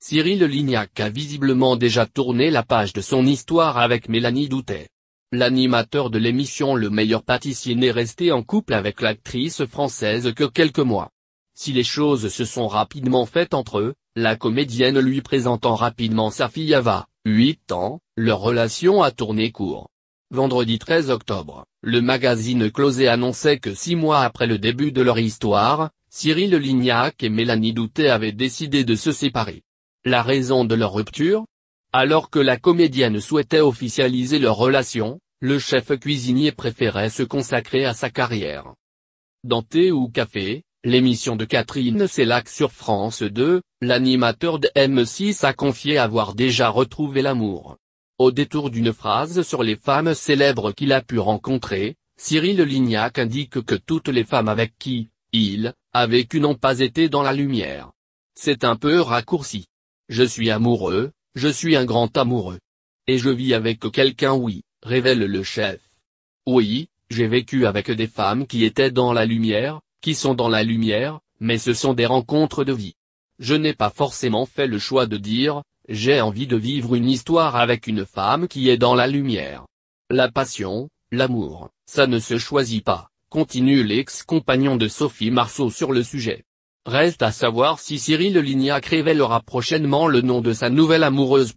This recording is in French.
Cyril Lignac a visiblement déjà tourné la page de son histoire avec Mélanie Doutet. L'animateur de l'émission Le meilleur pâtissier n'est resté en couple avec l'actrice française que quelques mois. Si les choses se sont rapidement faites entre eux, la comédienne lui présentant rapidement sa fille Ava, 8 ans, leur relation a tourné court. Vendredi 13 octobre, le magazine Closé annonçait que six mois après le début de leur histoire, Cyril Lignac et Mélanie Doutet avaient décidé de se séparer. La raison de leur rupture Alors que la comédienne souhaitait officialiser leur relation, le chef cuisinier préférait se consacrer à sa carrière. Dans Thé ou Café, l'émission de Catherine Célac sur France 2, l'animateur de M6 a confié avoir déjà retrouvé l'amour. Au détour d'une phrase sur les femmes célèbres qu'il a pu rencontrer, Cyril Lignac indique que toutes les femmes avec qui, il, a vécu n'ont pas été dans la lumière. C'est un peu raccourci. Je suis amoureux, je suis un grand amoureux. Et je vis avec quelqu'un oui, révèle le chef. Oui, j'ai vécu avec des femmes qui étaient dans la lumière, qui sont dans la lumière, mais ce sont des rencontres de vie. Je n'ai pas forcément fait le choix de dire, j'ai envie de vivre une histoire avec une femme qui est dans la lumière. La passion, l'amour, ça ne se choisit pas, continue l'ex-compagnon de Sophie Marceau sur le sujet. Reste à savoir si Cyril Lignac révélera prochainement le nom de sa nouvelle amoureuse.